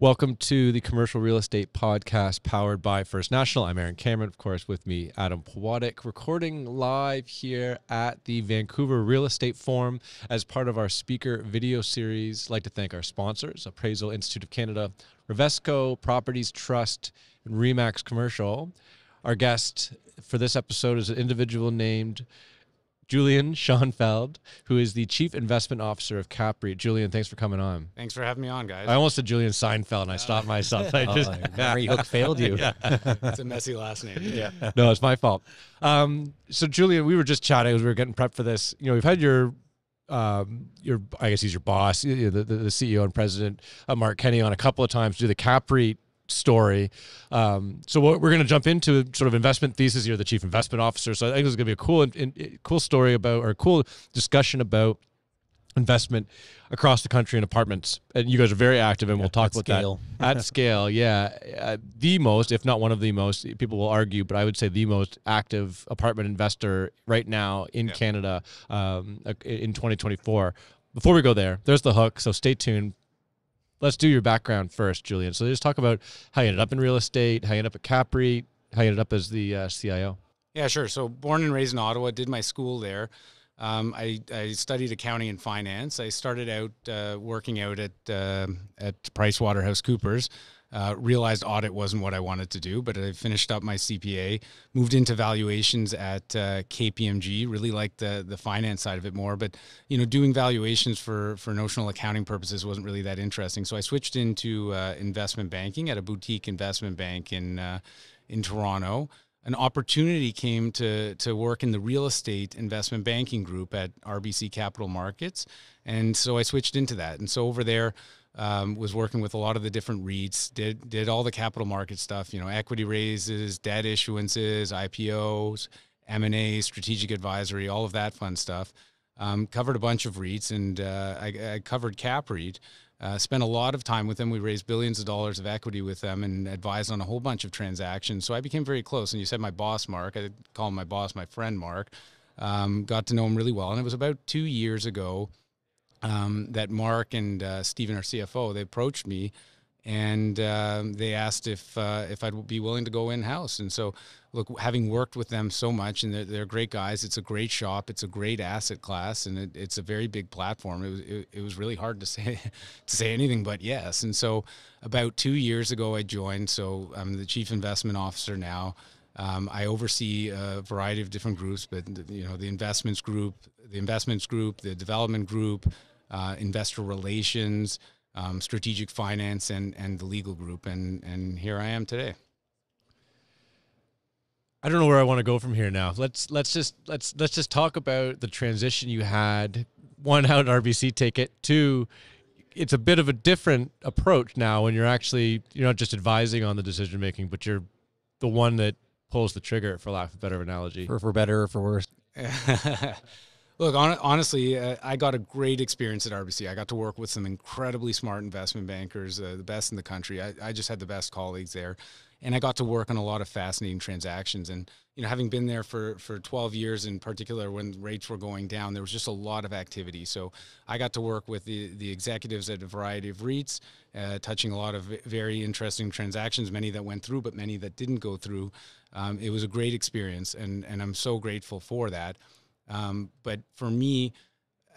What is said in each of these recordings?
Welcome to the Commercial Real Estate Podcast powered by First National. I'm Aaron Cameron, of course, with me, Adam Powadic, recording live here at the Vancouver Real Estate Forum as part of our speaker video series. I'd like to thank our sponsors, Appraisal Institute of Canada, Revesco Properties Trust, and Remax Commercial. Our guest for this episode is an individual named Julian Schoenfeld, who is the Chief Investment Officer of Capri. Julian, thanks for coming on. Thanks for having me on, guys. I almost said Julian Seinfeld, and I stopped uh, myself. I oh, just uh, hook failed you. yeah. It's a messy last name. Yeah. no, it's my fault. Um, so, Julian, we were just chatting as we were getting prepped for this. You know, we've had your um, your I guess he's your boss, you know, the, the CEO and president, uh, Mark Kenny, on a couple of times do the Capri story. Um, so we're, we're going to jump into sort of investment thesis. You're the chief investment officer, so I think this is going to be a cool, in, cool story about or a cool discussion about investment across the country in apartments. And you guys are very active, and we'll talk about scale. that at scale. Yeah, uh, the most, if not one of the most, people will argue, but I would say the most active apartment investor right now in yeah. Canada um, in 2024. Before we go there, there's the hook. So stay tuned let's do your background first, Julian. So just talk about how you ended up in real estate, how you ended up at Capri, how you ended up as the uh, CIO. Yeah, sure. So born and raised in Ottawa, did my school there. Um, I, I, studied accounting and finance. I started out uh, working out at uh, at Coopers uh, realized audit wasn't what I wanted to do, but I finished up my CPA, moved into valuations at uh, KPMG. Really liked the the finance side of it more, but you know, doing valuations for for notional accounting purposes wasn't really that interesting. So I switched into uh, investment banking at a boutique investment bank in uh, in Toronto. An opportunity came to to work in the real estate investment banking group at RBC Capital Markets, and so I switched into that. And so over there, um, was working with a lot of the different REITs, did did all the capital market stuff, you know, equity raises, debt issuances, IPOs, M and A, strategic advisory, all of that fun stuff. Um, covered a bunch of REITs, and uh, I, I, covered CapREIT. Uh, spent a lot of time with them. We raised billions of dollars of equity with them and advised on a whole bunch of transactions. So I became very close. And you said my boss, Mark. I call him my boss, my friend, Mark. Um, got to know him really well, and it was about two years ago um, that Mark and uh, Stephen, our CFO, they approached me and uh, they asked if uh, if I'd be willing to go in house. And so, look, having worked with them so much, and they're, they're, great guys. It's a great shop. It's a great asset class, and it, it's a very big platform. It was it, it was really hard to say to say anything but yes. And so, about two years ago, I joined. So I'm the chief investment officer now. Um, I oversee a variety of different groups, but you know the investments group, the investments group, the development group, uh, investor relations, um, strategic finance, and and the legal group. And and here I am today. I don't know where I want to go from here now. Let's let's just let's let's just talk about the transition you had. One, how did RBC take it? Two, it's a bit of a different approach now when you're actually you're not just advising on the decision making, but you're the one that pulls the trigger, for lack of a better analogy, or for better or for worse. Look, on, honestly, uh, I got a great experience at RBC. I got to work with some incredibly smart investment bankers, uh, the best in the country. I, I just had the best colleagues there, and I got to work on a lot of fascinating transactions. And you know, having been there for for 12 years in particular, when rates were going down, there was just a lot of activity. So I got to work with the the executives at a variety of REITs, uh, touching a lot of very interesting transactions, many that went through, but many that didn't go through. Um, it was a great experience, and and I'm so grateful for that. Um, but for me,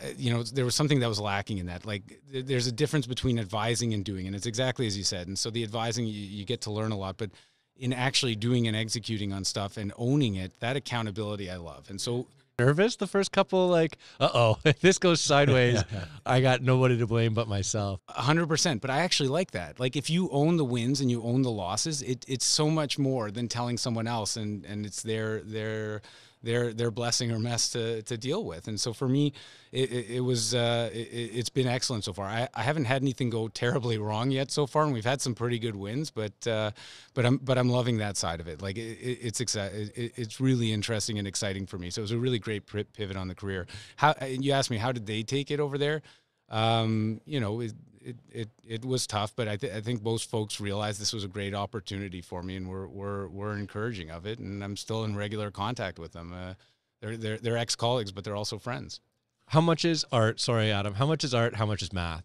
uh, you know, there was something that was lacking in that. Like, there's a difference between advising and doing, and it's exactly as you said. And so the advising, you, you get to learn a lot, but in actually doing and executing on stuff and owning it, that accountability I love. And so nervous the first couple like uh-oh this goes sideways i got nobody to blame but myself 100% but i actually like that like if you own the wins and you own the losses it, it's so much more than telling someone else and and it's their their their their blessing or mess to, to deal with. And so for me, it, it, it was uh, it, has been excellent so far. I, I haven't had anything go terribly wrong yet so far, and we've had some pretty good wins. But uh, but I'm but I'm loving that side of it. Like it, it's exci- it's really interesting and exciting for me. So it was a really great pivot on the career. How you asked me how did they take it over there? Um, you know. It, it it it was tough, but I, th- I think most folks realized this was a great opportunity for me, and we're we're we're encouraging of it, and I'm still in regular contact with them. Uh, they're they're they're ex colleagues, but they're also friends. How much is art? Sorry, Adam. How much is art? How much is math?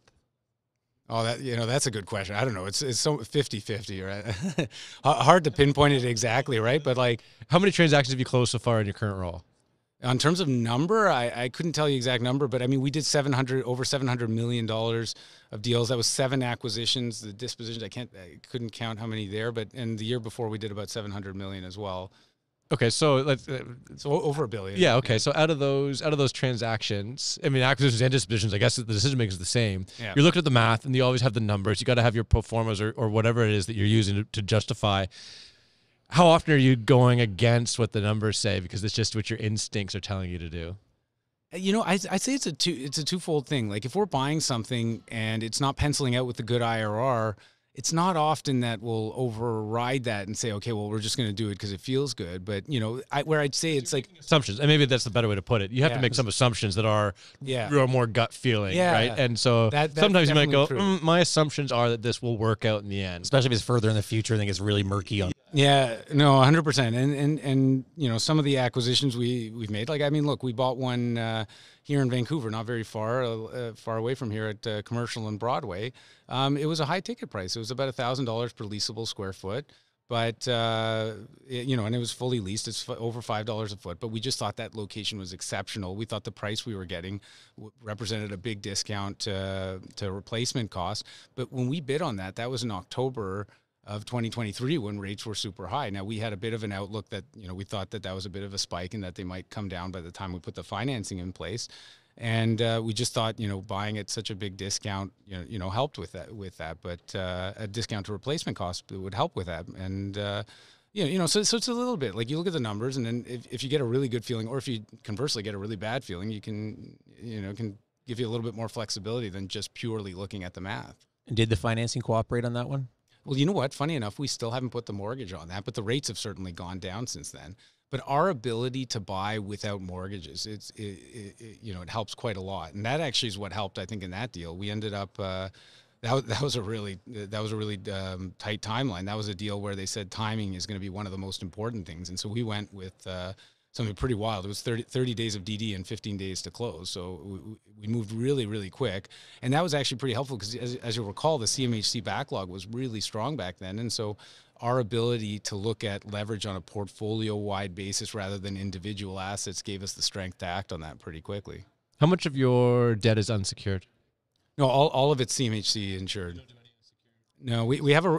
Oh, that you know that's a good question. I don't know. It's it's so 50-50, right? Hard to pinpoint it exactly, right? But like, how many transactions have you closed so far in your current role? In terms of number, I, I couldn't tell you exact number, but I mean, we did 700 over 700 million dollars of deals. That was seven acquisitions, the dispositions. I can't, I couldn't count how many there, but in the year before we did about 700 million as well. Okay, so let's uh, so over a billion. Yeah. Okay, so out of those out of those transactions, I mean acquisitions and dispositions, I guess the decision making is the same. Yeah. You're looking at the math, and you always have the numbers. You got to have your performers or or whatever it is that you're using to, to justify how often are you going against what the numbers say because it's just what your instincts are telling you to do? Uh, you know, I, I say it's a two it's a twofold thing. Like if we're buying something and it's not penciling out with the good IRR, it's not often that we'll override that and say, okay, well, we're just going to do it because it feels good. But you know, I, where I'd say it's like assumptions, and maybe that's the better way to put it. You have yeah. to make some assumptions that are yeah. more gut feeling, yeah. right? And so that, sometimes you might go, mm, my assumptions are that this will work out in the end, especially if it's further in the future I think it's really murky on. Yeah, no, hundred percent. And and and you know, some of the acquisitions we we've made, like I mean, look, we bought one. Uh, here in Vancouver, not very far, uh, far away from here at uh, Commercial and Broadway. Um, it was a high ticket price. It was was about a thousand dollars per leasable square foot but uh, it, you know, and it was fully leased. It's f- over five dollars a foot, but we just thought that location was exceptional. We thought the price we were getting w- represented a big discount uh, to replacement cost. But when we bid on that, that was in October of 2023 when rates were super high. Now we had a bit of an outlook that you know we thought that that was a bit of a spike and that they might come down by the time we put the financing in place and uh, we just thought you know buying at such a big discount you know, you know helped with that with that but uh, a discount to replacement cost would help with that and uh, you know, you know so, so it's a little bit like you look at the numbers and then if, if you get a really good feeling or if you conversely get a really bad feeling you can you know can give you a little bit more flexibility than just purely looking at the math and did the financing cooperate on that one well you know what funny enough we still haven't put the mortgage on that but the rates have certainly gone down since then but our ability to buy without mortgages it's it, it, it, you know it helps quite a lot and that actually is what helped i think in that deal we ended up uh, that, that was a really that was a really um, tight timeline that was a deal where they said timing is going to be one of the most important things and so we went with uh, something pretty wild it was 30, 30, days of dd and 15 days to close so we, we moved really really quick and that was actually pretty helpful because as, as you'll recall the cmhc backlog was really strong back then and so our ability to look at leverage on a portfolio wide basis rather than individual assets gave us the strength to act on that pretty quickly. How much of your debt is unsecured? No, all, all of it's CMHC insured. no, we, we have a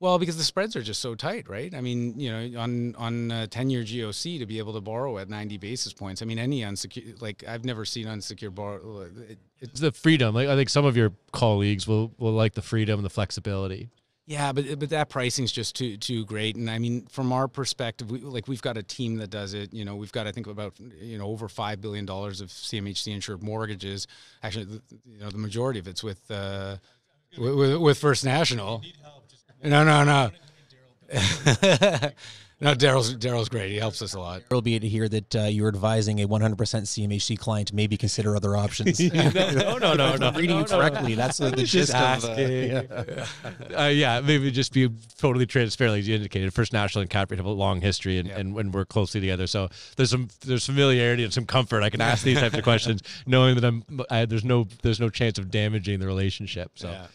well because the spreads are just so tight, right? I mean, you know, on on a ten year GOC to be able to borrow at ninety basis points. I mean, any unsecured like I've never seen unsecured borrow. It, it's the freedom. Like I think some of your colleagues will will like the freedom and the flexibility. Yeah, but but that pricing's just too too great. And I mean, from our perspective, we, like we've got a team that does it. You know, we've got I think about you know over five billion dollars of CMHC insured mortgages. Actually, you know, the majority of it's with uh, with, with First National. No, no, no. No, Daryl's Daryl's great. He helps us a lot. It'll be to hear that uh, you're advising a 100% CMHC client to maybe consider other options. no, no, no, no. Reading no, correctly, no. that's uh, the gist asking. of. Uh, yeah. Uh, yeah, maybe just be totally transparently indicated. First National and Capri have a long history, and, yeah. and when we're closely together, so there's some there's familiarity and some comfort. I can ask these types of questions, knowing that I'm I, there's no there's no chance of damaging the relationship. So. Yeah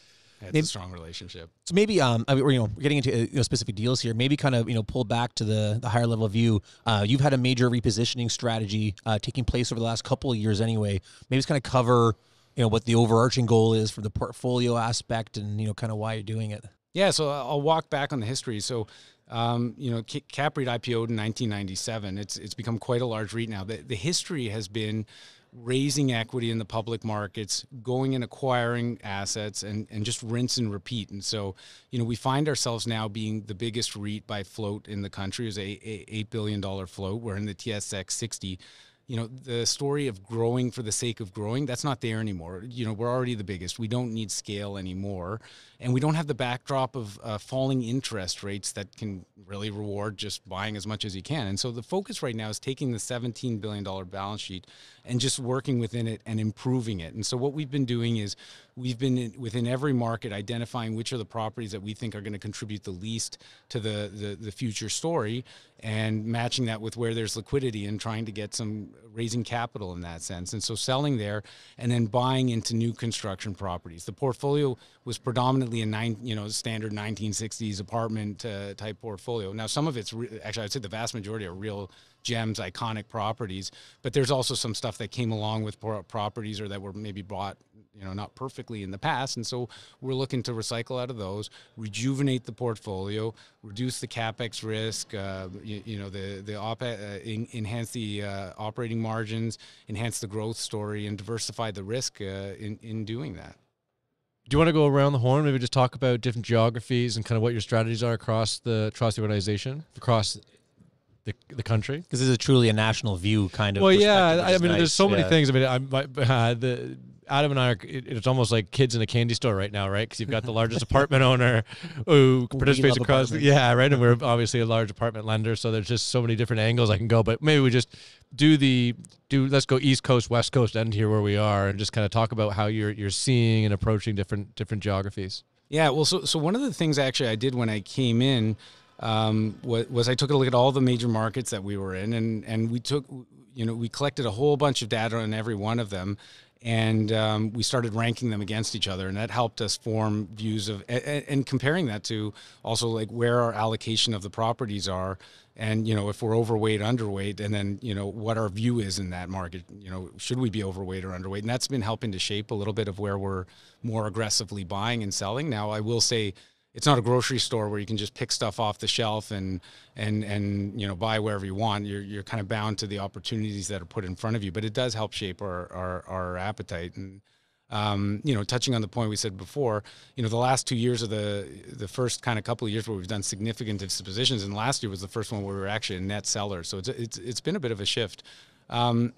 it's maybe, a strong relationship. So maybe um, I mean, we're, you know, getting into uh, you know, specific deals here. Maybe kind of you know pull back to the the higher level view. Uh, you've had a major repositioning strategy uh, taking place over the last couple of years, anyway. Maybe it's kind of cover you know what the overarching goal is for the portfolio aspect, and you know kind of why you're doing it. Yeah, so I'll walk back on the history. So. Um, you know, CapReit IPO'd in 1997. It's it's become quite a large REIT now. The, the history has been raising equity in the public markets, going and acquiring assets, and, and just rinse and repeat. And so, you know, we find ourselves now being the biggest REIT by float in the country, is a, $8 billion float. We're in the TSX 60 you know the story of growing for the sake of growing that's not there anymore you know we're already the biggest we don't need scale anymore and we don't have the backdrop of uh, falling interest rates that can really reward just buying as much as you can and so the focus right now is taking the 17 billion dollar balance sheet and just working within it and improving it. And so what we've been doing is we've been in, within every market identifying which are the properties that we think are going to contribute the least to the, the, the future story and matching that with where there's liquidity and trying to get some raising capital in that sense. And so selling there and then buying into new construction properties. The portfolio was predominantly a nine, you know, standard 1960s apartment uh, type portfolio. Now some of it's re- actually I'd say the vast majority are real gems, iconic properties. But there's also some stuff that came along with properties or that were maybe bought, you know, not perfectly in the past. And so we're looking to recycle out of those, rejuvenate the portfolio, reduce the capex risk, uh, you, you, know, the the op uh, in, enhance the uh, operating margins, enhance the growth story, and diversify the risk uh, in in doing that. Do you want to go around the horn? Maybe just talk about different geographies and kind of what your strategies are across the trust organization, across the, the country because this is truly a national view kind of. Well, yeah, I, mean, nice. there's so many yeah. things. I mean, I, uh, the Adam and I are. it's almost like kids in a candy store right now, right? Because you've got the largest apartment owner who participates across. yeah, right. And we're obviously a large apartment lender, so there's just so many different angles I can go. But maybe we just do the do. Let's go East Coast, West Coast, end here where we are, and just kind of talk about how you're you're seeing and approaching different different geographies. Yeah, well, so so one of the things actually I did when I came in um, was, was, I took a look at all the major markets that we were in, and and we took, you know, we collected a whole bunch of data on every one of them, and um, we started ranking them against each other, and that helped us form views of and, and, comparing that to also like where our allocation of the properties are, and you know if we're overweight, underweight, and then you know what our view is in that market. You know, should we be overweight or underweight? And that's been helping to shape a little bit of where we're more aggressively buying and selling. Now, I will say it's not a grocery store where you can just pick stuff off the shelf and and and you know buy wherever you want. You're you're kind of bound to the opportunities that are put in front of you. But it does help shape our our, our appetite and. Um, you know, touching on the point we said before, you know, the last two years of the the first kind of couple of years where we've done significant dispositions, and last year was the first one where we were actually a net seller. So it's it's it's been a bit of a shift. Um,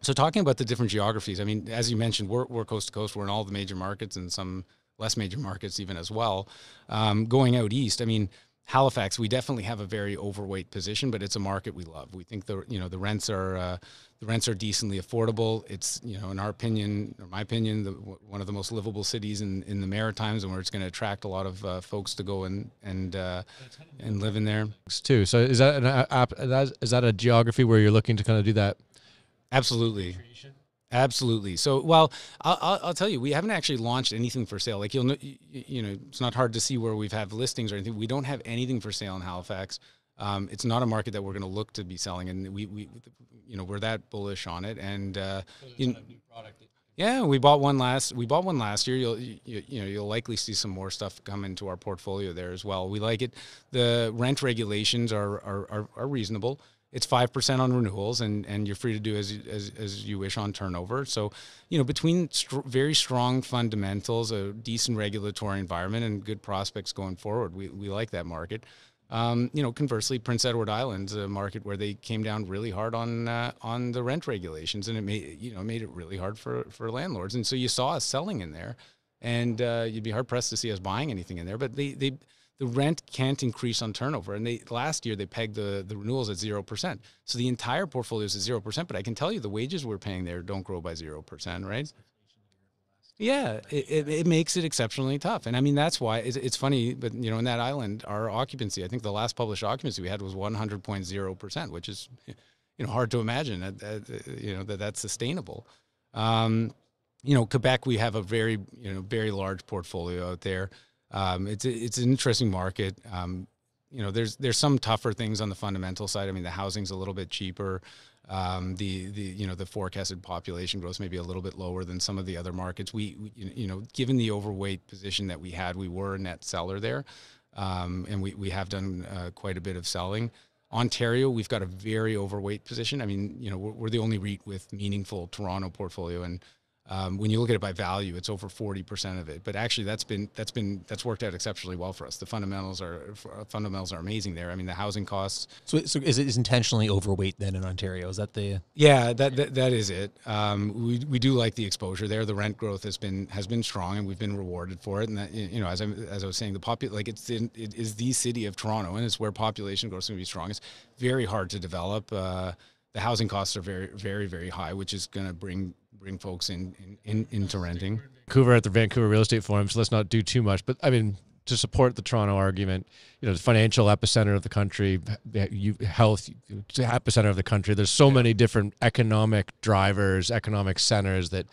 so talking about the different geographies, I mean, as you mentioned, we're we're coast to coast. We're in all the major markets and some less major markets even as well. Um, going out east, I mean, Halifax, we definitely have a very overweight position, but it's a market we love. We think the you know the rents are uh, the rents are decently affordable. It's you know in our opinion or my opinion the, one of the most livable cities in, in the Maritimes, and where it's going to attract a lot of uh, folks to go and and uh, and live in there too. So is that an uh, app? Is that a geography where you're looking to kind of do that? Absolutely. Creation? Absolutely. So, well, I'll, I'll, tell you, we haven't actually launched anything for sale. Like you'll know, you know, it's not hard to see where we've have listings or anything. We don't have anything for sale in Halifax. Um, it's not a market that we're going to look to be selling, and we, we, you know, we're that bullish on it. And uh, you, yeah, we bought one last. We bought one last year. You'll you, you, know you'll likely see some more stuff come into our portfolio there as well. We like it. The rent regulations are are, are, are reasonable it's 5% on renewals and, and you're free to do as, as, as you wish on turnover. So, you know, between st- very strong fundamentals, a decent regulatory environment and good prospects going forward, we, we like that market. Um, you know, conversely, Prince Edward Island's a market where they came down really hard on uh, on the rent regulations, and it made you know made it really hard for for landlords. And so you saw us selling in there, and uh, you'd be hard pressed to see us buying anything in there. But they they the rent can't increase on turnover. And they last year they pegged the, the renewals at zero percent. So the entire portfolio is at zero percent. But I can tell you the wages we're paying there don't grow by zero percent, right? Yeah, it, it, it, makes it exceptionally tough. And I mean, that's why it's, it's, funny, but you know, in that island, our occupancy, I think the last published occupancy we had was 100.0%, which is, you know, hard to imagine that, that you know, that that's sustainable. Um, you know, Quebec, we have a very, you know, very large portfolio out there um, it's it's an interesting market. Um, you know, there's there's some tougher things on the fundamental side. I mean, the housing's a little bit cheaper. Um, the the you know the forecasted population growth may be a little bit lower than some of the other markets. We, we you know given the overweight position that we had, we were a net seller there, um, and we we have done uh, quite a bit of selling. Ontario, we've got a very overweight position. I mean, you know, we're, we're the only REIT with meaningful Toronto portfolio and um, when you look at it by value, it's over 40% of it. But actually, that's been that's been that's worked out exceptionally well for us. The fundamentals are uh, fundamentals are amazing there. I mean, the housing costs. So, so is it is intentionally overweight then in Ontario? Is that the? Yeah, that that, that is it. Um, we, we do like the exposure there. The rent growth has been has been strong, and we've been rewarded for it. And that you know, as I as I was saying, the popu- like it's in, it is the city of Toronto, and it's where population growth is going to be strong. It's very hard to develop. Uh, the housing costs are very, very, very high, which is going to bring bring folks in, in, in into renting. Vancouver at the Vancouver Real Estate Forum, so let's not do too much. But I mean, to support the Toronto argument, you know, the financial epicenter of the country, health epicenter of the country. There's so yeah. many different economic drivers, economic centers that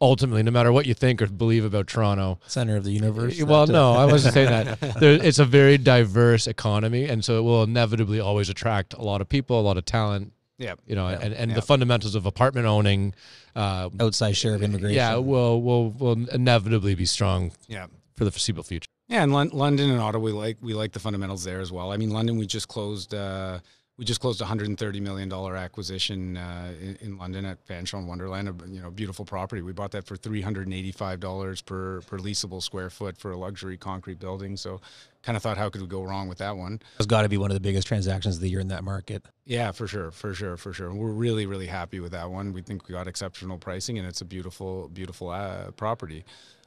ultimately, no matter what you think or believe about Toronto, center of the universe. Well, no, I wasn't saying that. There, it's a very diverse economy, and so it will inevitably always attract a lot of people, a lot of talent, yeah, you know, yeah. and, and yeah. the fundamentals of apartment owning, uh, outside share of immigration. Yeah, will will will inevitably be strong. Yeah, for the foreseeable future. Yeah, and L- London and Ottawa, we like we like the fundamentals there as well. I mean, London, we just closed. Uh, we just closed a hundred and thirty million dollar acquisition uh, in, in, London at Fanshawe and Wonderland. A, you know, beautiful property. We bought that for three hundred and eighty five dollars per per leasable square foot for a luxury concrete building. So, kind of thought, how could we go wrong with that one? It's got to be one of the biggest transactions of the year in that market. Yeah, for sure, for sure, for sure. We're really, really happy with that one. We think we got exceptional pricing, and it's a beautiful, beautiful uh, property.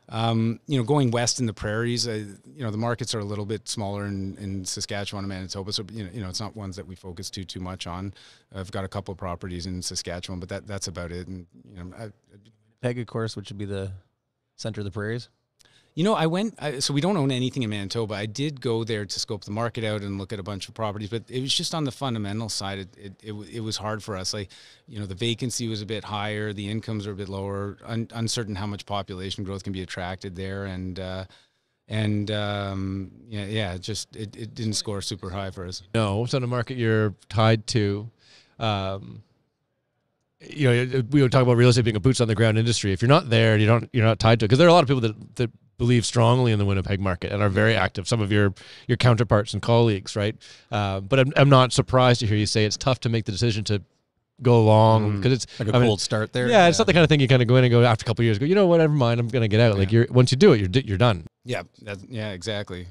Um, you know, going west in the prairies, uh, you know, the markets are a little bit smaller in, in Saskatchewan and Manitoba. So, you know, you know, it's not ones that we focus too, too much on. I've got a couple of properties in Saskatchewan, but that, that's about it. And, you know, I, I, Peg, of course, which would be the center of the prairies. You know, I went, I, so we don't own anything in Manitoba. I did go there to scope the market out and look at a bunch of properties, but it was just on the fundamental side. It, it, it, it was hard for us. Like, you know, the vacancy was a bit higher, the incomes are a bit lower, un, uncertain how much population growth can be attracted there. And, uh, and um, yeah, yeah, just it, it didn't score super high for us. No, it's on a market you're tied to. Um, you know, we would talk about real estate being a boots on the ground industry. If you're not there, and you don't, you're not tied to it. Because there are a lot of people that, that believe strongly in the Winnipeg market and are very active. Some of your your counterparts and colleagues, right? Uh, but I'm, I'm not surprised to hear you say it's tough to make the decision to go along because mm, it's like a I mean, cold start there. Yeah, yeah, it's not the kind of thing you kind of go in and go after a couple years. Go, you know what? Never mind. I'm gonna get out. Yeah. Like you're once you do it, you're you're done. Yeah, yeah, exactly.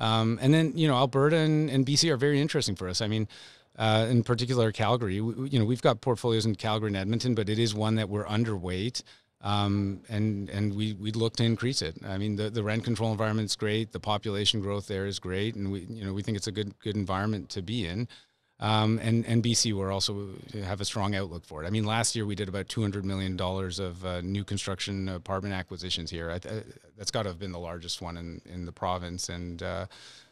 Um, and then you know Alberta and, and BC are very interesting for us. I mean. Uh, in particular Calgary. We, you know, we've got portfolios in Calgary and Edmonton, but it is one that we're underweight. Um, and and we we look to increase it. I mean, the, the rent control environment is great. The population growth there is great, and we you know we think it's a good good environment to be in. Um, and and BC we're also have a strong outlook for it. I mean, last year we did about two hundred million dollars of uh, new construction apartment acquisitions here. Th- uh, that's got to have been the largest one in in the province, and. Uh,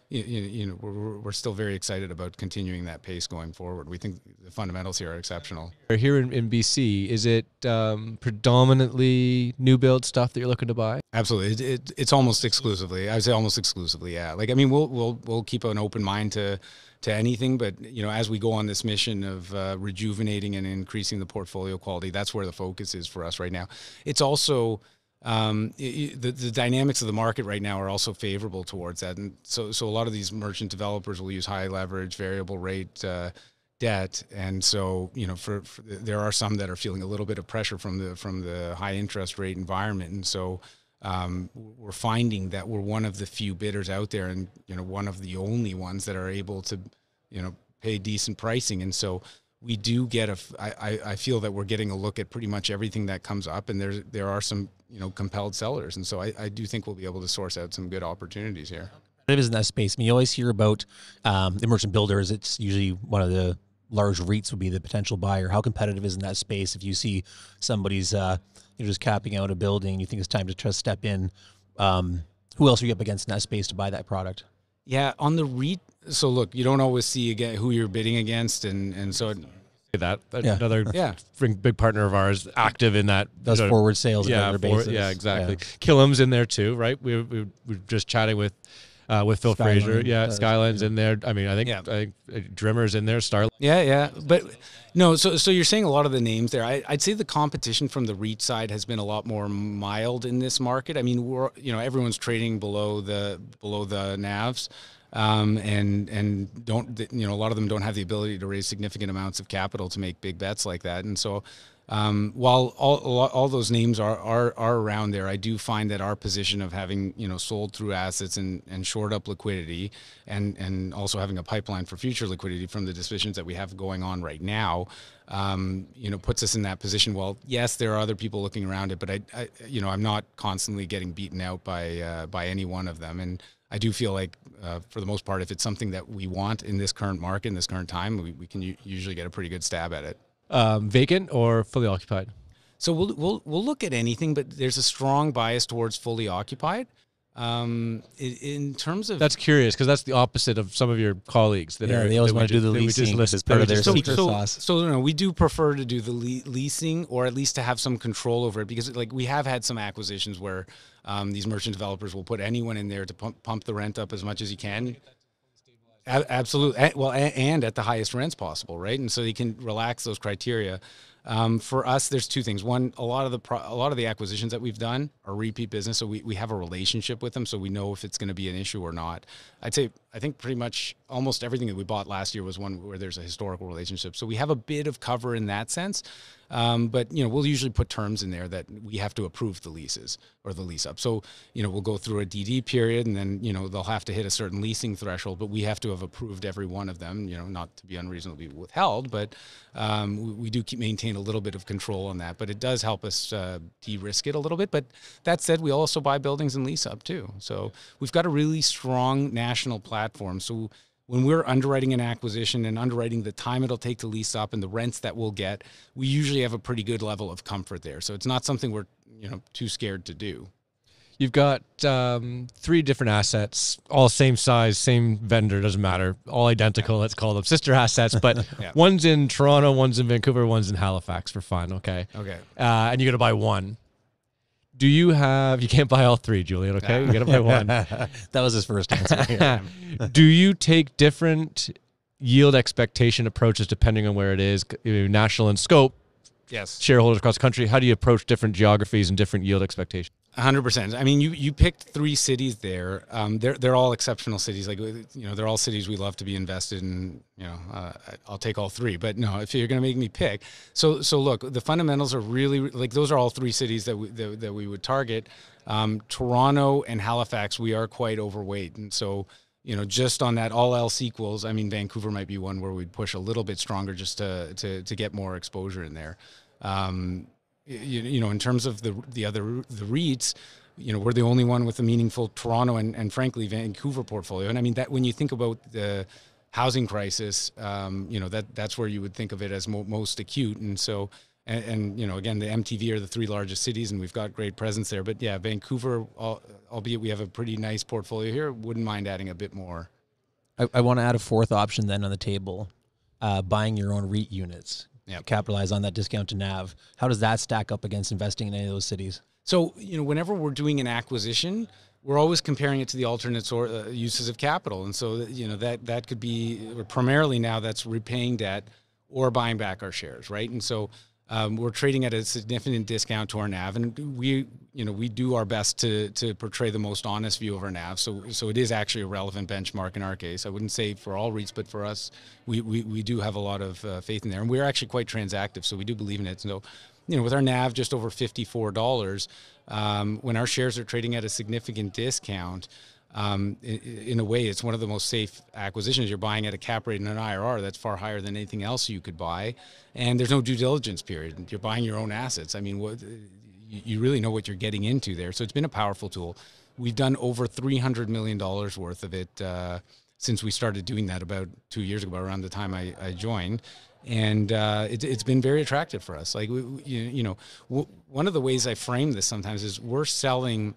you, you know, we're, we're, still very excited about continuing that pace going forward. We think the fundamentals here are exceptional. Here in, in BC, is it um, predominantly new build stuff that you're looking to buy? Absolutely, it, it, it's almost exclusively. I would say almost exclusively, yeah. Like I mean, we'll we'll we'll keep an open mind to to anything, but you know, as we go on this mission of uh, rejuvenating and increasing the portfolio quality, that's where the focus is for us right now. It's also um, the, the dynamics of the market right now are also favorable towards that. And so, so a lot of these merchant developers will use high leverage, variable rate uh, debt. And so, you know, for, for, there are some that are feeling a little bit of pressure from the from the high interest rate environment. And so, um, we're finding that we're one of the few bidders out there, and you know, one of the only ones that are able to, you know, pay decent pricing. And so, we do get a. I, I feel that we're getting a look at pretty much everything that comes up, and there's there are some you know compelled sellers, and so I, I do think we'll be able to source out some good opportunities here. It is in that space. I mean, you always hear about um, the merchant builders. It's usually one of the large REITs would be the potential buyer. How competitive is in that space? If you see somebody's uh, you're just capping out a building, you think it's time to just step in. Um, who else are you up against in that space to buy that product? Yeah, on the REIT so look, you don't always see again who you're bidding against, and and so. It, that, that yeah. another yeah. big partner of ours active in that does you know, forward sales yeah forward, yeah exactly yeah. Killam's in there too right we, we, we were just chatting with uh, with Phil Skyline, Fraser, Yeah, uh, Skyline's yeah. in there. I mean, I think, yeah. I think uh, Drimmer's in there. Starlight. Yeah, yeah. But no, so so you're saying a lot of the names there. I, would say the competition from the REIT side has been a lot more mild in this market. I mean, we're you know everyone's trading below the below the NAVs um, and and don't you know a lot of them don't have the ability to raise significant amounts of capital to make big bets like that. And so um, while all, all those names are, are are around there, I do find that our position of having you know sold through assets and and shored up liquidity, and and also having a pipeline for future liquidity from the decisions that we have going on right now, um, you know, puts us in that position. Well, yes, there are other people looking around it, but I, I you know, I'm not constantly getting beaten out by uh, by any one of them, and I do feel like, uh, for the most part, if it's something that we want in this current market, in this current time, we, we can u- usually get a pretty good stab at it. Um, vacant or fully occupied? So we'll, we'll, we'll look at anything, but there's a strong bias towards fully occupied. Um, in terms of that's curious because that's the opposite of some of your colleagues that yeah, are, they always want to do the leasing as part of their so, secret so, sauce. So, no, we do prefer to do the le- leasing or at least to have some control over it because like we have had some acquisitions where um, these merchant developers will put anyone in there to pump, pump the rent up as much as you can. Absolutely. Well, and at the highest rents possible, right? And so you can relax those criteria. Um, for us, there's two things. One, a lot of the pro- a lot of the acquisitions that we've done are repeat business, so we, we have a relationship with them, so we know if it's going to be an issue or not. I'd say I think pretty much almost everything that we bought last year was one where there's a historical relationship. So we have a bit of cover in that sense. Um, but you know, we'll usually put terms in there that we have to approve the leases or the lease up. So you know, we'll go through a DD period, and then you know they'll have to hit a certain leasing threshold, but we have to have approved every one of them. You know, not to be unreasonably withheld, but um, we, we, do keep, maintain a little bit of control on that. But it does help us uh, de-risk it a little bit. But that said, we also buy buildings and lease up too. So we've got a really strong national platform platform. So when we're underwriting an acquisition and underwriting the time it'll take to lease up and the rents that we'll get, we usually have a pretty good level of comfort there. So it's not something we're you know too scared to do. You've got um, three different assets, all same size, same vendor, doesn't matter, all identical. Let's call them sister assets, but yeah. one's in Toronto, one's in Vancouver, one's in Halifax for fun. Okay. Okay. Uh, and you're gonna buy one. Do you have? You can't buy all three, Julian. Okay, you got to buy one. that was his first answer. Do you take different yield expectation approaches depending on where it is, national in scope? Yes. Shareholders across the country. How do you approach different geographies and different yield expectations? hundred percent. I mean, you you picked three cities there. Um, they're they're all exceptional cities. Like uh, you know, they're all cities we love to be invested in. You know, uh, I'll take all three. But no, if you're going to make me pick, so so look, the fundamentals are really like those are all three cities that we that, that we would target. Um, Toronto and Halifax, we are quite overweight, and so you know, just on that all else equals, I mean, Vancouver might be one where we'd push a little bit stronger just to to to get more exposure in there. Um, you, you know, in terms of the the other the REITs, you know, we're the only one with a meaningful Toronto and, and frankly Vancouver portfolio. And I mean that when you think about the housing crisis, um, you know that that's where you would think of it as mo- most acute. And so, and, and, you know, again, the MTV are the three largest cities, and we've got great presence there. But yeah, Vancouver, albeit we have a pretty nice portfolio here, wouldn't mind adding a bit more. I, I want to add a fourth option then on the table, uh, buying your own REIT units yep. capitalize on that discount to NAV. How does that stack up against investing in any of those cities? So, you know, whenever we're doing an acquisition, we're always comparing it to the alternate or, uh, uses of capital. And so, you know, that, that could be primarily now that's repaying debt or buying back our shares, right? And so um, we're trading at a significant discount to our NAV, and we, you know, we do our best to to portray the most honest view of our NAV. So, so it is actually a relevant benchmark in our case. I wouldn't say for all REITs, but for us, we we, we do have a lot of uh, faith in there, and we're actually quite transactive, so we do believe in it. So, you know, with our NAV just over fifty four dollars, um, when our shares are trading at a significant discount um, in, in, a way, it's one of the most safe acquisitions. You're buying at a cap rate and an IRR that's far higher than anything else you could buy, and there's no due diligence period. You're buying your own assets. I mean, what, you really know what you're getting into there. So it's been a powerful tool. We've done over 300 million dollars worth of it uh, since we started doing that about two years ago, around the time I, I joined, and uh, it, has been very attractive for us. Like we, you, you know, w- one of the ways I frame this sometimes is we're selling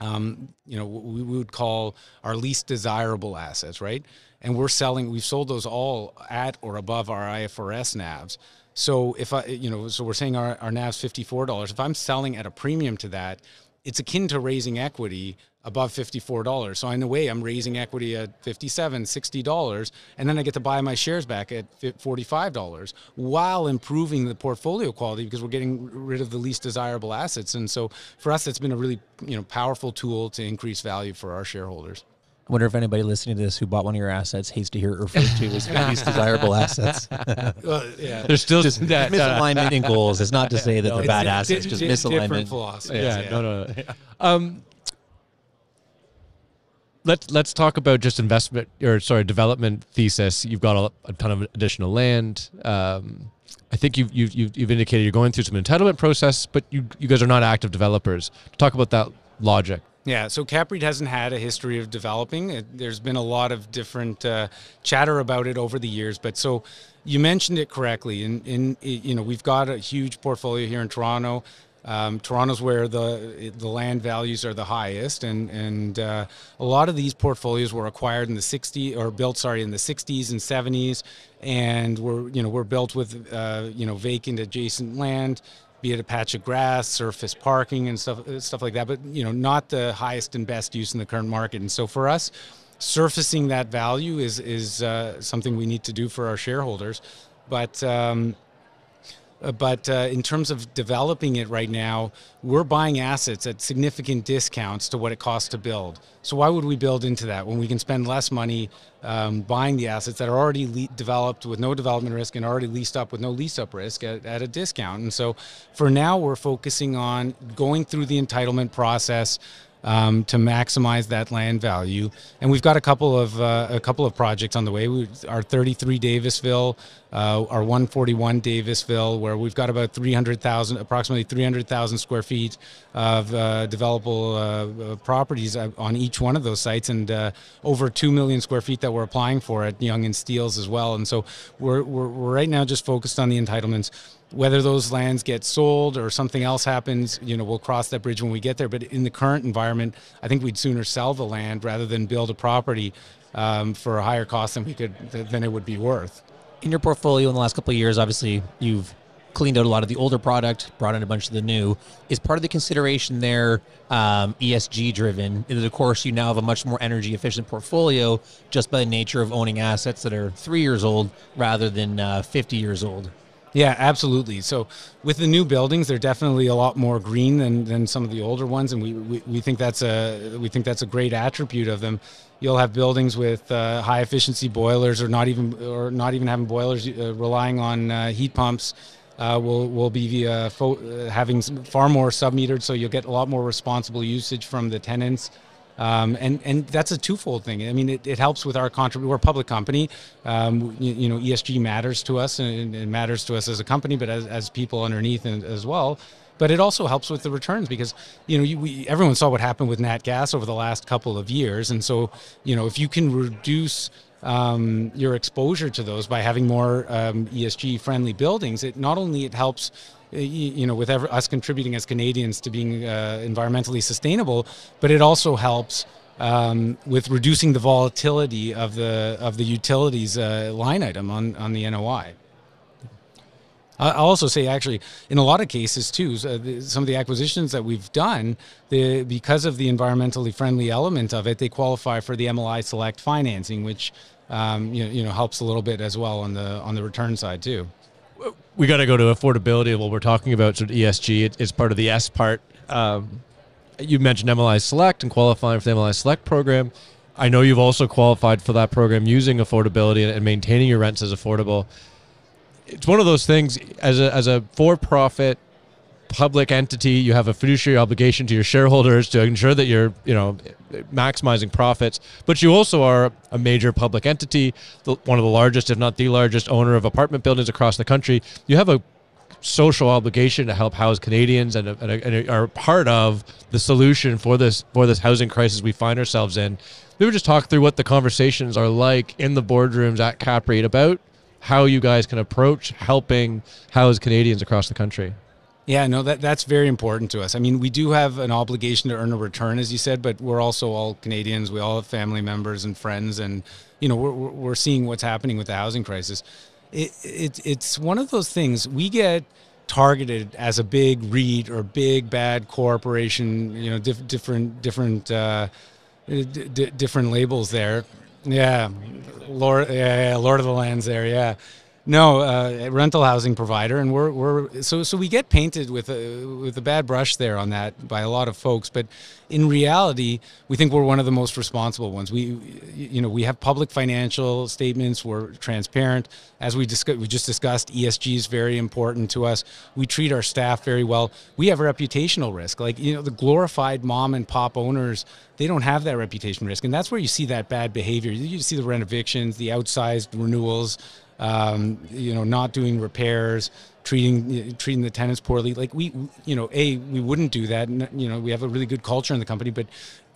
um, you know, we would call our least desirable assets, right? And we're selling, we've sold those all at or above our IFRS NAVs. So if I, you know, so we're saying our, our NAV's $54. If I'm selling at a premium to that, it's akin to raising equity above $54. So in a way, I'm raising equity at $57, $60, and then I get to buy my shares back at $45 while improving the portfolio quality because we're getting rid of the least desirable assets. And so for us, that's been a really you know powerful tool to increase value for our shareholders. I wonder if anybody listening to this who bought one of your assets hates to hear it referred to as least desirable assets. well, yeah. There's still just that, uh, misalignment uh, in goals. It's not to say that no, they're bad assets, just misalignment. Different philosophies. Yeah, yeah, no, no. Um, let's let's talk about just investment or sorry development thesis. You've got a, a ton of additional land. Um, I think you've, you've you've indicated you're going through some entitlement process, but you you guys are not active developers. Talk about that logic. Yeah, so Capreed hasn't had a history of developing. It, there's been a lot of different uh, chatter about it over the years, but so you mentioned it correctly. In in you know we've got a huge portfolio here in Toronto. Um, Toronto's where the the land values are the highest, and and uh, a lot of these portfolios were acquired in the 60s or built, sorry, in the 60s and 70s, and were you know were built with uh, you know vacant adjacent land, be it a patch of grass, surface parking, and stuff uh, stuff like that. But you know not the highest and best use in the current market. And so for us, surfacing that value is is uh, something we need to do for our shareholders, but. Um, uh, but uh, in terms of developing it right now, we're buying assets at significant discounts to what it costs to build. So why would we build into that when we can spend less money um, buying the assets that are already developed with no development risk and already leased up with no lease up risk at, at a discount? And so for now, we're focusing on going through the entitlement process, um, to maximize that land value. And we've got a couple of uh, a couple of projects on the way. We, our 33 Davisville, uh, our 141 Davisville, where we've got about 300,000, approximately 300,000 square feet of uh, developable uh, properties uh, on each one of those sites, and uh, over two million square feet that we're applying for at Young and Steels as well. And so we're, we're, we're right now just focused on the entitlements whether those lands get sold or something else happens, you know, we'll cross that bridge when we get there. But in the current environment, I think we'd sooner sell the land rather than build a property um, for a higher cost than we could than it would be worth. In your portfolio in the last couple of years, obviously you've cleaned out a lot of the older product, brought in a bunch of the new. Is part of the consideration there um, ESG driven? And of course, you now have a much more energy efficient portfolio just by the nature of owning assets that are three years old rather than uh, 50 years old. Yeah, absolutely. So with the new buildings, they're definitely a lot more green than, than some of the older ones, and we, we, we think that's a we think that's a great attribute of them. You'll have buildings with uh, high efficiency boilers, or not even or not even having boilers, uh, relying on uh, heat pumps. Uh, will will be uh, having far more submetered, so you'll get a lot more responsible usage from the tenants. Um, and and that's a twofold thing. I mean, it, it helps with our contribution. We're a public company. Um, you, you, know, ESG matters to us, and it matters to us as a company, but as, as people underneath as well. But it also helps with the returns because you know you, we, everyone saw what happened with Nat Gas over the last couple of years, and so you know if you can reduce um, your exposure to those by having more um, ESG friendly buildings, it not only it helps you know with ever, us contributing as Canadians to being uh, environmentally sustainable, but it also helps um, with reducing the volatility of the of the utilities uh, line item on on the NOI. I also say actually in a lot of cases too, uh, some of the acquisitions that we've done, the, because of the environmentally friendly element of it, they qualify for the MLI Select financing, which um, you, know, you know helps a little bit as well on the on the return side too. We got to go to affordability. Well, we're talking about sort of ESG. It, it's part of the S part. Um, you mentioned MLI Select and qualifying for the MLI Select program. I know you've also qualified for that program using affordability and maintaining your rents as affordable it's one of those things as a, as a for-profit public entity you have a fiduciary obligation to your shareholders to ensure that you're you know maximizing profits but you also are a major public entity one of the largest if not the largest owner of apartment buildings across the country you have a social obligation to help house Canadians and, and, and, are part of the solution for this for this housing crisis we find ourselves in. We would just talk through what the conversations are like in the boardrooms at CapRate about how you guys can approach helping house Canadians across the country. Yeah, no, that that's very important to us. I mean, we do have an obligation to earn a return, as you said, but we're also all Canadians. We all have family members and friends, and you know, we're we're seeing what's happening with the housing crisis. It, it it's one of those things we get targeted as a big read or big bad corporation. You know, diff, different different uh, d- different labels there yeah, Lord, yeah, yeah, Lord of the Lands there. Yeah, no, uh, rental housing provider, and we're, we're so so we get painted with a with a bad brush there on that by a lot of folks. But in reality, we think we're one of the most responsible ones. We you know we have public financial statements. We're transparent, as we discuss, we just discussed. ESG is very important to us. We treat our staff very well. We have a reputational risk, like you know the glorified mom and pop owners. They don't have that reputation risk, and that's where you see that bad behavior. You see the rent evictions, the outsized renewals um, you know, not doing repairs, treating treating the tenants poorly. Like we, you know, a we wouldn't do that. And, you know, we have a really good culture in the company, but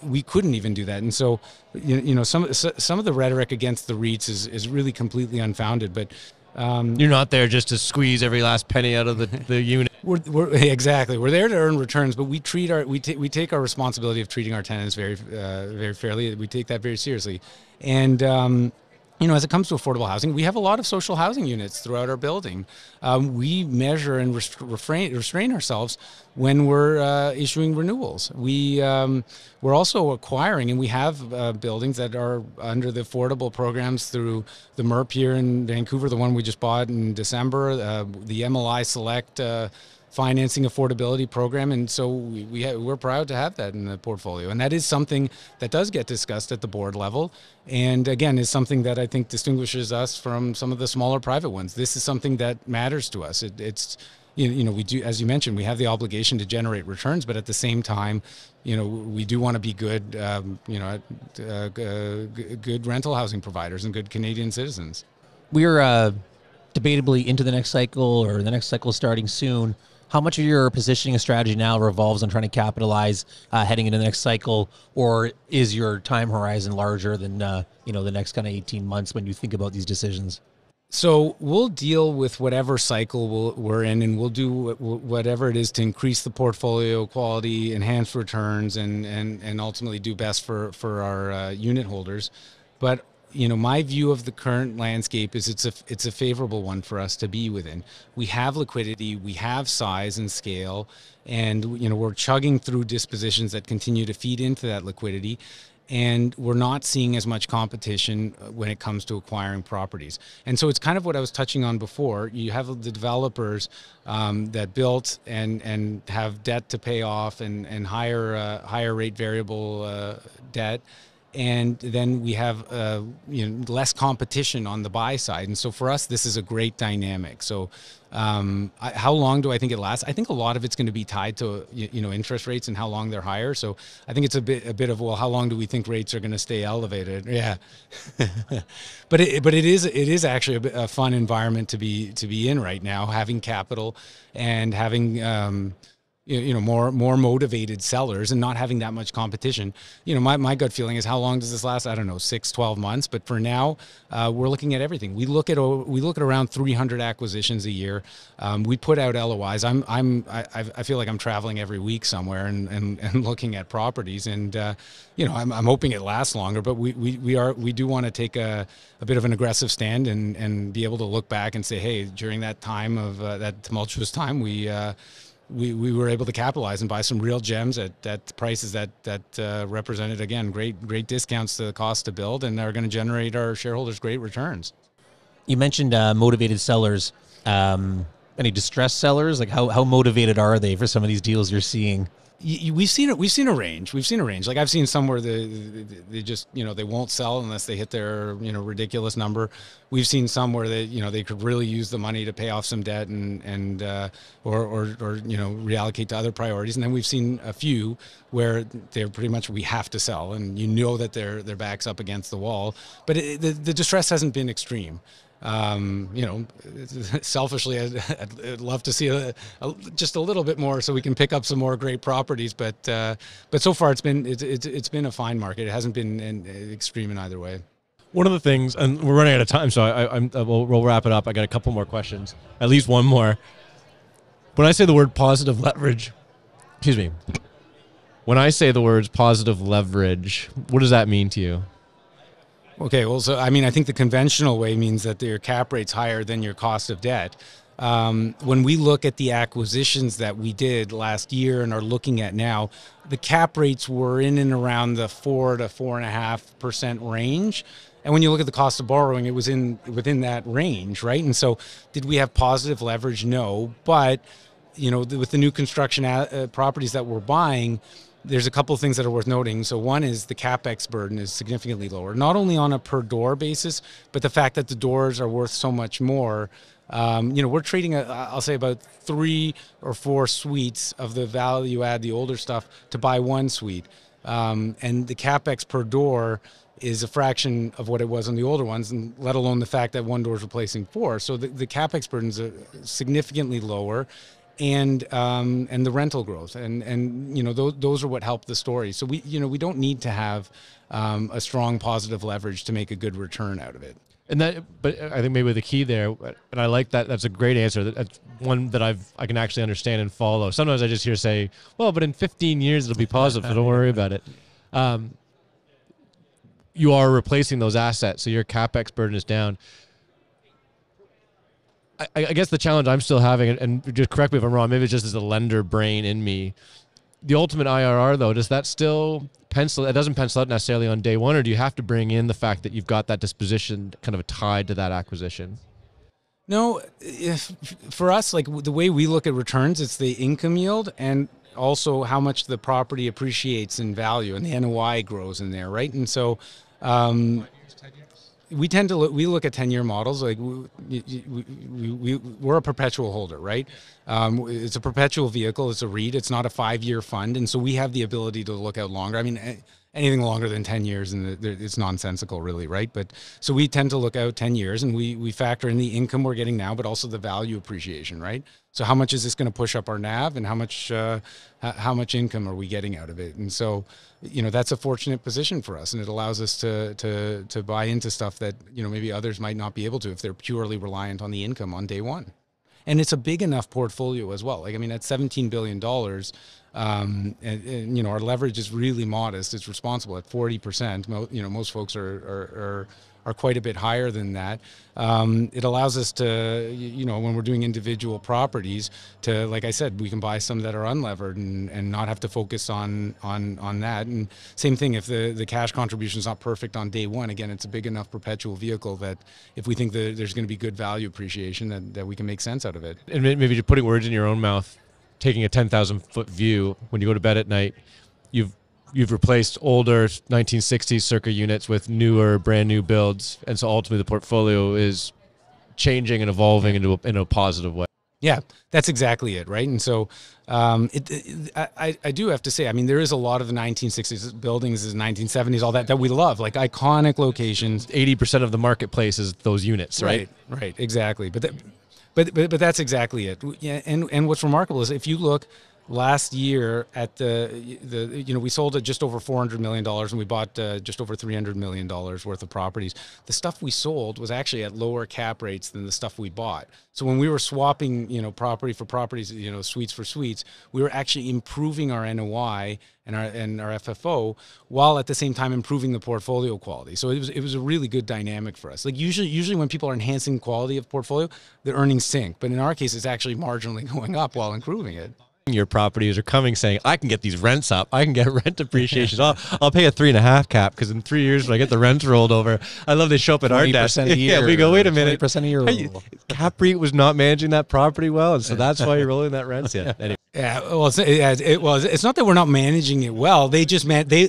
we couldn't even do that. And so, you, know, some some of the rhetoric against the REITs is is really completely unfounded. But um, you're not there just to squeeze every last penny out of the, the unit. We're, we're, exactly. We're there to earn returns, but we treat our we, take we take our responsibility of treating our tenants very uh, very fairly. We take that very seriously, and um, you know, as it comes to affordable housing, we have a lot of social housing units throughout our building. Um, we measure and refrain, restrain ourselves when we're uh, issuing renewals. We um, we're also acquiring, and we have uh, buildings that are under the affordable programs through the MERP here in Vancouver, the one we just bought in December, uh, the MLI Select uh, financing affordability program. And so we, we ha- we're proud to have that in the portfolio. And that is something that does get discussed at the board level. And again, is something that I think distinguishes us from some of the smaller private ones. This is something that matters to us. It, it's you, know we do as you mentioned we have the obligation to generate returns but at the same time you know we do want to be good um, you know uh, uh, good rental housing providers and good canadian citizens we're uh, debatably into the next cycle or the next cycle starting soon how much of your positioning and strategy now revolves on trying to capitalize uh, heading into the next cycle, or is your time horizon larger than uh, you know the next kind of eighteen months when you think about these decisions? So we'll deal with whatever cycle we we are in, and we'll do whatever it is to increase the portfolio quality, enhance returns, and and and ultimately do best for for our uh, unit holders. But you know my view of the current landscape is it's a it's a favorable one for us to be within we have liquidity we have size and scale and you know we're chugging through dispositions that continue to feed into that liquidity and we're not seeing as much competition uh, when it comes to acquiring properties. And so it's kind of what I was touching on before. You have the developers um, that built and and have debt to pay off and and higher uh, higher rate variable uh, debt and then we have uh, you know, less competition on the buy side. And so for us, this is a great dynamic. So um, I, how long do I think it lasts? I think a lot of it's going to be tied to you, know interest rates and how long they're higher. So I think it's a bit a bit of well, how long do we think rates are going to stay elevated? Yeah, but it, but it is it is actually a, fun environment to be to be in right now, having capital and having. Um, you know more more motivated sellers and not having that much competition you know my, my gut feeling is how long does this last i don't know six 12 months but for now uh, we're looking at everything we look at we look at around 300 acquisitions a year um, we put out lois i'm i'm I, I, feel like i'm traveling every week somewhere and and, and looking at properties and uh, you know I'm, I'm hoping it lasts longer but we we, we are we do want to take a, a bit of an aggressive stand and and be able to look back and say hey during that time of uh, that tumultuous time we uh, we, we were able to capitalize and buy some real gems at, at prices that that uh, represented again great great discounts to the cost to build and are going to generate our shareholders great returns. You mentioned uh, motivated sellers. Um, any distressed sellers? Like how how motivated are they for some of these deals you're seeing? you, we've seen it. We've seen a range. We've seen a range. Like I've seen some where the, the, they just you know they won't sell unless they hit their you know ridiculous number. We've seen some where they you know they could really use the money to pay off some debt and and uh, or, or or you know reallocate to other priorities. And then we've seen a few where they're pretty much we have to sell, and you know that their their backs up against the wall. But it, the the distress hasn't been extreme. Um, you know, selfishly, I'd, I'd love to see a, a, just a little bit more so we can pick up some more great properties. But uh, but so far, it's been it's, it's, it's been a fine market. It hasn't been an, extreme in either way. One of the things, and we're running out of time, so I, am uh, will we'll wrap it up. I got a couple more questions, at least one more. When I say the word positive leverage, excuse me. When I say the words positive leverage, what does that mean to you? Okay. Well, so I mean, I think the conventional way means that your cap rate's higher than your cost of debt. Um, when we look at the acquisitions that we did last year and are looking at now, the cap rates were in and around the four to four and a half percent range. And when you look at the cost of borrowing, it was in within that range, right? And so, did we have positive leverage? No, but you know, with the new construction uh, properties that we're buying, there's a couple of things that are worth noting. So one is the capex burden is significantly lower, not only on a per door basis, but the fact that the doors are worth so much more. Um, you know, we're trading, i will say about three or four suites of the value add, the older stuff, to buy one suite. Um, and the capex per door is a fraction of what it was on the older ones, and let alone the fact that one door is replacing four. So the, the capex burden is uh, significantly lower, and um, and the rental growth and and you know those those are what help the story. So we you know we don't need to have um, a strong positive leverage to make a good return out of it. And that, but I think maybe the key there, and I like that. That's a great answer. That's one that I've I can actually understand and follow. Sometimes I just hear say, "Well, but in 15 years it'll be positive, so don't worry about it." Um, you are replacing those assets, so your capex burden is down. I, I guess the challenge I'm still having, and just correct me if I'm wrong, maybe it's just as a lender brain in me. The ultimate IRR, though, does that still pencil? It doesn't pencil out necessarily on day one, or do you have to bring in the fact that you've got that disposition kind of tied to that acquisition? No, if, for us, like the way we look at returns, it's the income yield and also how much the property appreciates in value and the NOI grows in there, right? And so, um, we tend to look, we look at 10 year models like we, we, we, we're a perpetual holder right um, it's a perpetual vehicle it's a REIT it's not a five year fund and so we have the ability to look out longer I mean eh, anything longer than 10 years and it's nonsensical really right but so we tend to look out 10 years and we we factor in the income we're getting now but also the value appreciation right so how much is this going to push up our nav and how much uh, how much income are we getting out of it and so you know that's a fortunate position for us and it allows us to to to buy into stuff that you know maybe others might not be able to if they're purely reliant on the income on day one and it's a big enough portfolio as well. Like, I mean, at $17 billion, um, and, and, you know our leverage is really modest. It's responsible at 40%. you know most folks are, are, are are quite a bit higher than that. Um, it allows us to, you know, when we're doing individual properties, to like I said, we can buy some that are unlevered and, and not have to focus on on on that. And same thing, if the the cash contribution is not perfect on day one, again, it's a big enough perpetual vehicle that if we think that there's going to be good value appreciation, that, that we can make sense out of it. And maybe putting words in your own mouth, taking a 10,000 foot view when you go to bed at night, you've you've replaced older 1960s circa units with newer brand new builds and so ultimately the portfolio is changing and evolving into a, in a positive way yeah that's exactly it right and so um, it, it, I, I do have to say i mean there is a lot of the 1960s buildings the 1970s all that that we love like iconic locations 80% of the marketplace is those units right right, right exactly but that, but, but but that's exactly it. And and what's remarkable is if you look last year at the the you know we sold at just over 400 million dollars and we bought uh, just over 300 million dollars worth of properties the stuff we sold was actually at lower cap rates than the stuff we bought so when we were swapping you know property for properties you know suites for suites we were actually improving our NOI and our and our FFO while at the same time improving the portfolio quality so it was it was a really good dynamic for us like usually usually when people are enhancing quality of portfolio the earnings sink but in our case it's actually marginally going up while improving it your properties are coming saying, I can get these rents up. I can get rent appreciation. I'll, I'll pay a three and a half cap because in three years when I get the rents rolled over, I love they show up at our desk. A year, yeah, we go, wait a minute. percent a year. Cap rate was not managing that property well. And so that's why you're rolling that rent in. Anyway. Yeah, well, it's, it, it was. It's not that we're not managing it well. They just man they,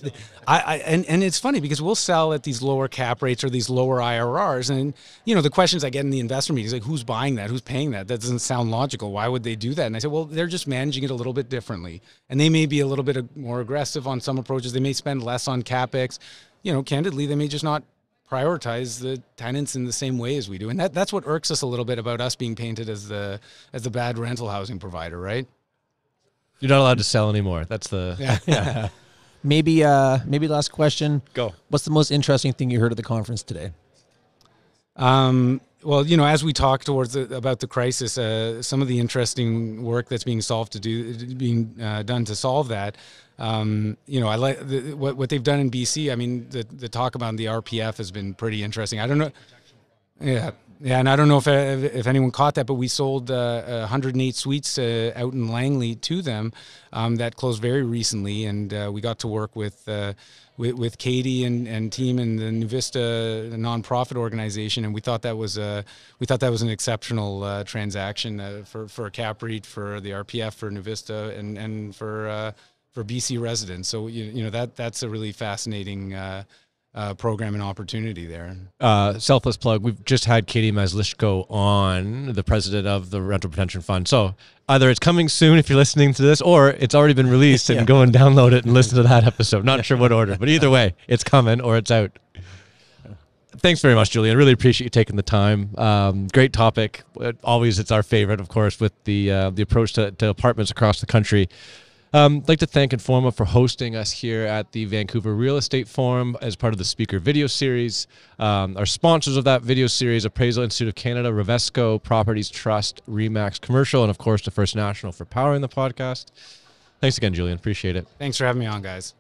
I, I and and it's funny because we'll sell at these lower cap rates or these lower IRRs, and you know the questions I get in the investor meetings like, who's buying that? Who's paying that? That doesn't sound logical. Why would they do that? And I said, well, they're just managing it a little bit differently, and they may be a little bit more aggressive on some approaches. They may spend less on capex. You know, candidly, they may just not prioritize the tenants in the same way as we do, and that that's what irks us a little bit about us being painted as the as the bad rental housing provider, right? You're not allowed to sell anymore. That's the yeah. yeah. maybe uh maybe last question. Go. What's the most interesting thing you heard at the conference today? Um well, you know, as we talk towards the, about the crisis, uh, some of the interesting work that's being solved to do being uh, done to solve that. Um, you know, I like what what they've done in BC. I mean, the the talk about the RPF has been pretty interesting. I don't know. Yeah. Yeah, and I don't know if if anyone caught that, but we sold uh, 108 uh, suites uh, out in Langley to them. Um, that closed very recently, and uh, we got to work with, uh, with, with Katie and, and team and the Vista nonprofit organization, and we thought that was a we thought that was an exceptional uh, transaction for for CapREIT, for the RPF, for Vista and and for for BC residents. So you, you know that that's a really fascinating uh, program and opportunity there. Uh, selfless plug. We've just had Katie Maslishko on, the president of the Rental Protection Fund. So either it's coming soon if you're listening to this, or it's already been released and yeah. go and download it and listen to that episode. Not sure what order, but either way, it's coming or it's out. Thanks very much, Julian. Really appreciate you taking the time. Um, great topic. Always, it's our favorite, of course, with the uh, the approach to, to apartments across the country. Um, I'd like to thank Informa for hosting us here at the Vancouver Real Estate Forum as part of the speaker video series. Um, our sponsors of that video series, Appraisal Institute of Canada, Revesco Properties Trust, Remax Commercial, and of course the First National for powering the podcast. Thanks again, Julian. Appreciate it. Thanks for having me on, guys.